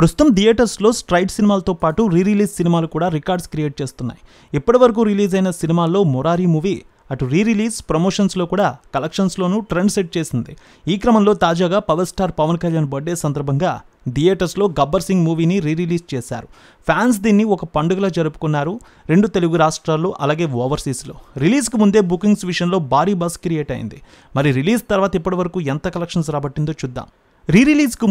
ప్రస్తుతం థియేటర్స్లో స్ట్రైట్ సినిమాలతో పాటు రీ రిలీజ్ సినిమాలు కూడా రికార్డ్స్ క్రియేట్ చేస్తున్నాయి ఇప్పటివరకు రిలీజ్ అయిన సినిమాల్లో మొరారీ మూవీ అటు రీ రిలీజ్ ప్రమోషన్స్లో కూడా కలెక్షన్స్లోనూ ట్రెండ్ సెట్ చేసింది ఈ క్రమంలో తాజాగా power star Pawan Kalyan birthday సందర్భంగా థియేటర్స్లో గబ్బర్ సింగ్ మూవీని రీ రిలీజ్ చేశారు ఫ్యాన్స్ దీన్ని ఒక పండుగలో జరుపుకున్నారు రెండు తెలుగు రాష్ట్రాల్లో అలాగే ఓవర్సీస్లో రిలీజ్కి ముందే బుకింగ్స్ విషయంలో భారీ బస్ క్రియేట్ అయింది మరి రిలీజ్ తర్వాత ఇప్పటివరకు ఎంత కలెక్షన్స్ రాబట్టిందో చూద్దాం రీ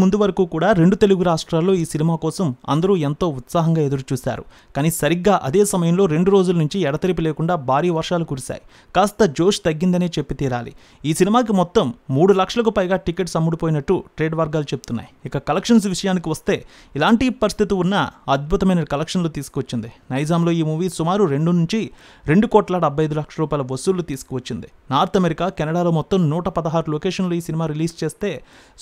ముందు వరకు కూడా రెండు తెలుగు రాష్ట్రాల్లో ఈ సినిమా కోసం అందరూ ఎంతో ఉత్సాహంగా ఎదురుచూశారు కానీ సరిగ్గా అదే సమయంలో రెండు రోజుల నుంచి ఎడతెరిపి లేకుండా భారీ వర్షాలు కురిశాయి కాస్త జోష్ తగ్గిందనే చెప్పి తీరాలి ఈ సినిమాకి మొత్తం మూడు లక్షలకు పైగా టికెట్స్ అమ్ముడుపోయినట్టు ట్రేడ్ వర్గాలు చెప్తున్నాయి ఇక కలెక్షన్స్ విషయానికి వస్తే ఇలాంటి పరిస్థితి ఉన్న అద్భుతమైన కలెక్షన్లు తీసుకొచ్చింది నైజాంలో ఈ మూవీ సుమారు రెండు నుంచి రెండు కోట్ల డెబ్బై ఐదు లక్షల రూపాయల వసూళ్లు తీసుకువచ్చింది నార్త్ అమెరికా కెనడాలో మొత్తం నూట పదహారు లొకేషన్లు ఈ సినిమా రిలీజ్ చేస్తే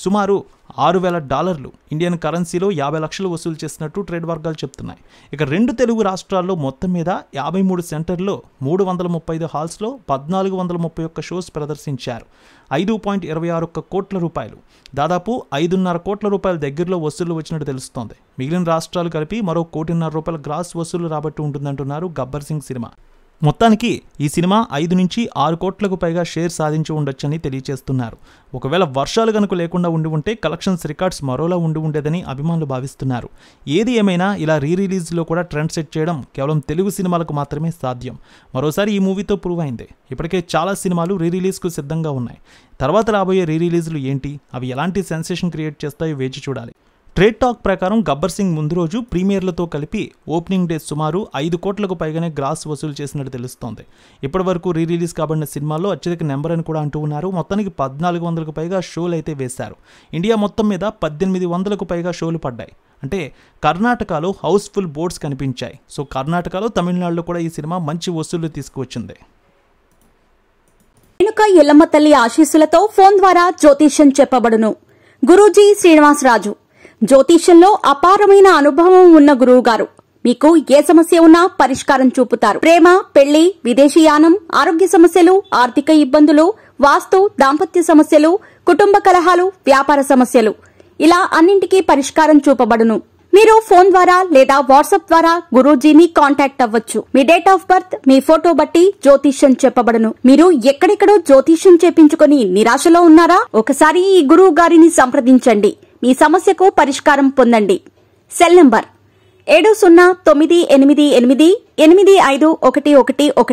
సుమారు ఆరు వేల డాలర్లు ఇండియన్ కరెన్సీలో యాభై లక్షలు వసూలు చేసినట్టు ట్రేడ్ వర్గాలు చెప్తున్నాయి ఇక రెండు తెలుగు రాష్ట్రాల్లో మొత్తం మీద యాభై మూడు సెంటర్లో మూడు వందల ముప్పై ఐదు హాల్స్లో పద్నాలుగు వందల ముప్పై ఒక్క షోస్ ప్రదర్శించారు ఐదు పాయింట్ ఇరవై ఆరు ఒక్క కోట్ల రూపాయలు దాదాపు ఐదున్నర కోట్ల రూపాయల దగ్గరలో వసూలు వచ్చినట్టు తెలుస్తోంది మిగిలిన రాష్ట్రాలు కలిపి మరో కోటిన్నర రూపాయల గ్రాస్ వసూలు రాబట్టి ఉంటుందంటున్నారు గబ్బర్ సింగ్ సినిమా మొత్తానికి ఈ సినిమా ఐదు నుంచి ఆరు కోట్లకు పైగా షేర్ సాధించి ఉండొచ్చని తెలియజేస్తున్నారు ఒకవేళ వర్షాలు కనుక లేకుండా ఉండి ఉంటే కలెక్షన్స్ రికార్డ్స్ మరోలా ఉండి ఉండేదని అభిమానులు భావిస్తున్నారు ఏది ఏమైనా ఇలా రీ రిలీజ్లో కూడా ట్రెండ్ సెట్ చేయడం కేవలం తెలుగు సినిమాలకు మాత్రమే సాధ్యం మరోసారి ఈ మూవీతో ప్రూవ్ అయింది ఇప్పటికే చాలా సినిమాలు రీ రిలీజ్కు సిద్ధంగా ఉన్నాయి తర్వాత రాబోయే రీ రిలీజ్లు ఏంటి అవి ఎలాంటి సెన్సేషన్ క్రియేట్ చేస్తాయో వేచి చూడాలి ట్రేడ్ టాక్ ప్రకారం గబ్బర్ సింగ్ ముందు రోజు ప్రీమియర్లతో కలిపి ఓపెనింగ్ డే సుమారు ఐదు కోట్లకు పైగానే గ్రాస్ వసూలు చేసినట్టు తెలుస్తోంది ఇప్పటి వరకు రీ రిలీజ్ కాబడిన సినిమాల్లో అత్యధిక నెంబర్ అని కూడా అంటూ ఉన్నారు మొత్తానికి పద్నాలుగు వందలకు పైగా షోలు అయితే వేశారు ఇండియా మొత్తం మీద పద్దెనిమిది వందలకు పైగా షోలు పడ్డాయి అంటే కర్ణాటకలో హౌస్ఫుల్ బోర్డ్స్ కనిపించాయి సో కర్ణాటకలో తమిళనాడులో కూడా ఈ సినిమా మంచి వసూళ్లు తీసుకువచ్చింది ఎల్లమ్మ తల్లి ఆశీస్సులతో ఫోన్ ద్వారా జ్యోతిష్యం చెప్పబడును గురూజీ శ్రీనివాసరాజు జ్యోతిష్యంలో అపారమైన అనుభవం ఉన్న గురువుగారు మీకు ఏ సమస్య ఉన్నా పరిష్కారం చూపుతారు ప్రేమ పెళ్లి విదేశీయానం ఆరోగ్య సమస్యలు ఆర్థిక ఇబ్బందులు వాస్తు దాంపత్య సమస్యలు కుటుంబ కలహాలు వ్యాపార సమస్యలు ఇలా అన్నింటికీ పరిష్కారం చూపబడును మీరు ఫోన్ ద్వారా లేదా వాట్సాప్ ద్వారా గురూజీని కాంటాక్ట్ అవ్వచ్చు మీ డేట్ ఆఫ్ బర్త్ మీ ఫోటో బట్టి జ్యోతిష్యం చెప్పబడును మీరు ఎక్కడెక్కడో జ్యోతిష్యం చేపించుకుని నిరాశలో ఉన్నారా ఒకసారి ఈ గురువు గారిని సంప్రదించండి మీ సమస్యకు పరిష్కారం పొందండి సెల్ నంబర్ ఏడు సున్నా తొమ్మిది ఎనిమిది ఎనిమిది ఎనిమిది ఐదు ఒకటి ఒకటి ఒకటి